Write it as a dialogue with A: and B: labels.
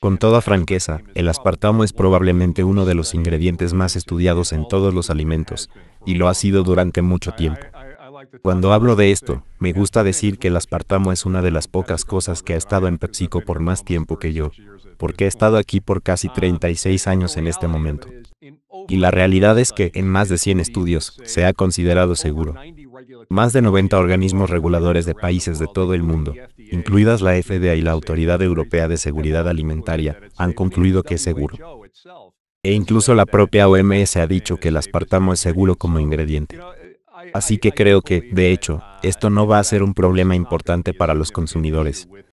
A: Con toda franqueza, el aspartamo es probablemente uno de los ingredientes más estudiados en todos los alimentos, y lo ha sido durante mucho tiempo. Cuando hablo de esto, me gusta decir que el aspartamo es una de las pocas cosas que ha estado en PepsiCo por más tiempo que yo, porque he estado aquí por casi 36 años en este momento y la realidad es que en más de 100 estudios se ha considerado seguro. Más de 90 organismos reguladores de países de todo el mundo, incluidas la FDA y la Autoridad Europea de Seguridad Alimentaria, han concluido que es seguro. E incluso la propia OMS ha dicho que el aspartamo es seguro como ingrediente. Así que creo que, de hecho, esto no va a ser un problema importante para los consumidores.